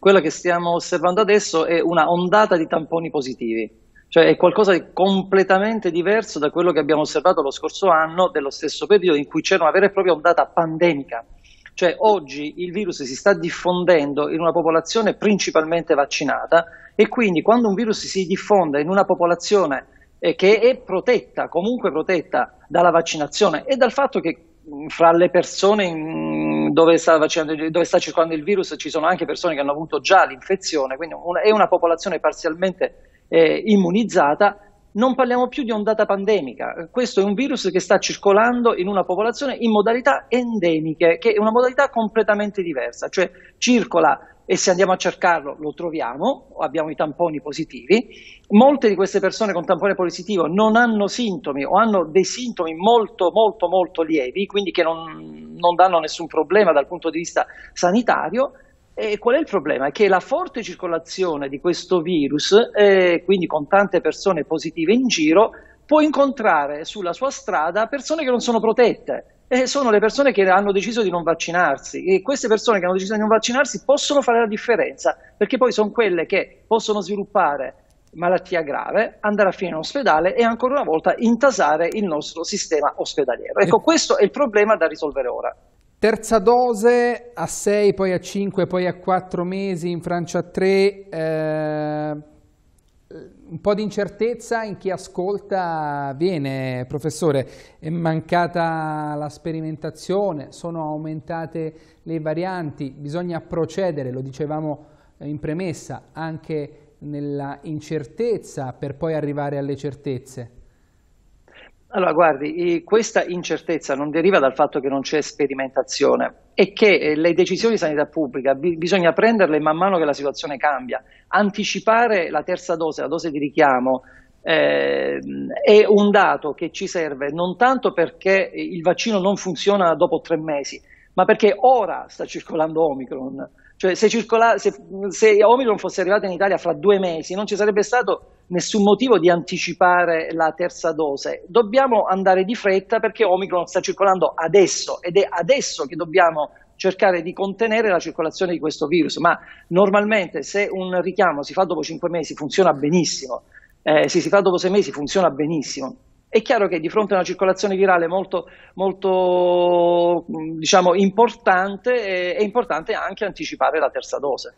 quello che stiamo osservando adesso è una ondata di tamponi positivi, cioè è qualcosa di completamente diverso da quello che abbiamo osservato lo scorso anno, dello stesso periodo in cui c'era una vera e propria ondata pandemica. Cioè oggi il virus si sta diffondendo in una popolazione principalmente vaccinata e quindi quando un virus si diffonde in una popolazione eh, che è protetta, comunque protetta dalla vaccinazione e dal fatto che fra le persone in dove sta, facendo, dove sta, circolando il virus ci sono anche persone che hanno avuto già l'infezione, quindi una, è una popolazione parzialmente eh, immunizzata non parliamo più di ondata pandemica, questo è un virus che sta circolando in una popolazione in modalità endemiche, che è una modalità completamente diversa, cioè circola e se andiamo a cercarlo lo troviamo, abbiamo i tamponi positivi, molte di queste persone con tampone positivo non hanno sintomi o hanno dei sintomi molto molto molto lievi, quindi che non, non danno nessun problema dal punto di vista sanitario, e qual è il problema? Che la forte circolazione di questo virus, eh, quindi con tante persone positive in giro, può incontrare sulla sua strada persone che non sono protette. E sono le persone che hanno deciso di non vaccinarsi e queste persone che hanno deciso di non vaccinarsi possono fare la differenza perché poi sono quelle che possono sviluppare malattia grave, andare a fine in ospedale e ancora una volta intasare il nostro sistema ospedaliero. Ecco, eh. questo è il problema da risolvere ora. Terza dose a 6, poi a 5, poi a 4 mesi, in Francia a 3. Eh, un po' di incertezza in chi ascolta viene, professore. È mancata la sperimentazione, sono aumentate le varianti, bisogna procedere, lo dicevamo eh, in premessa, anche nella incertezza per poi arrivare alle certezze. Allora, guardi, questa incertezza non deriva dal fatto che non c'è sperimentazione, è che eh, le decisioni di sanità pubblica bisogna prenderle man mano che la situazione cambia. Anticipare la terza dose, la dose di richiamo, eh, è un dato che ci serve non tanto perché il vaccino non funziona dopo tre mesi, ma perché ora sta circolando Omicron. Cioè, se, circola, se, se Omicron fosse arrivato in Italia fra due mesi, non ci sarebbe stato nessun motivo di anticipare la terza dose. Dobbiamo andare di fretta perché Omicron sta circolando adesso ed è adesso che dobbiamo cercare di contenere la circolazione di questo virus. Ma normalmente se un richiamo si fa dopo cinque mesi funziona benissimo, eh, se si fa dopo sei mesi funziona benissimo. È chiaro che di fronte a una circolazione virale molto, molto diciamo, importante, eh, è importante anche anticipare la terza dose.